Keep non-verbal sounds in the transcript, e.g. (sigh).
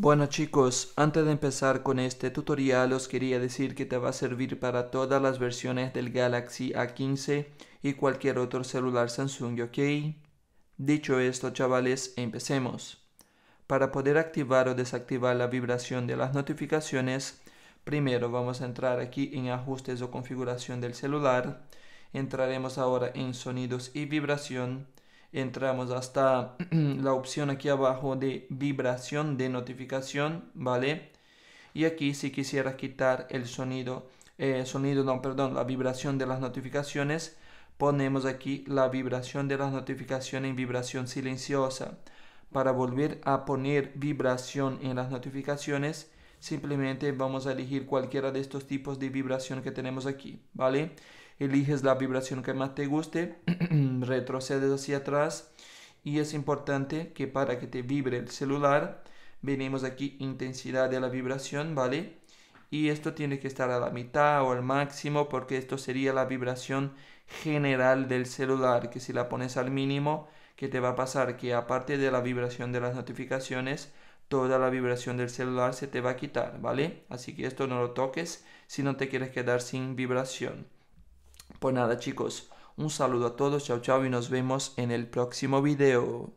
Bueno chicos, antes de empezar con este tutorial os quería decir que te va a servir para todas las versiones del Galaxy A15 y cualquier otro celular Samsung, ¿ok? Dicho esto chavales, empecemos. Para poder activar o desactivar la vibración de las notificaciones, primero vamos a entrar aquí en ajustes o configuración del celular, entraremos ahora en sonidos y vibración, entramos hasta (clears throat) la opción aquí abajo de vibración de notificación, ¿vale? Y aquí si quisiera quitar el sonido, eh, sonido, no, perdón, la vibración de las notificaciones, ponemos aquí la vibración de las notificaciones en vibración silenciosa. Para volver a poner vibración en las notificaciones, simplemente vamos a elegir cualquiera de estos tipos de vibración que tenemos aquí, ¿vale? eliges la vibración que más te guste, (clears throat) retrocedes hacia atrás y es importante que para que te vibre el celular, venimos aquí intensidad de la vibración, ¿vale? Y esto tiene que estar a la mitad o al máximo porque esto sería la vibración general del celular, que si la pones al mínimo, ¿qué te va a pasar que aparte de la vibración de las notificaciones, toda la vibración del celular se te va a quitar, ¿vale? Así que esto no lo toques si no te quieres quedar sin vibración. Pues nada chicos, un saludo a todos, chao chao y nos vemos en el próximo video.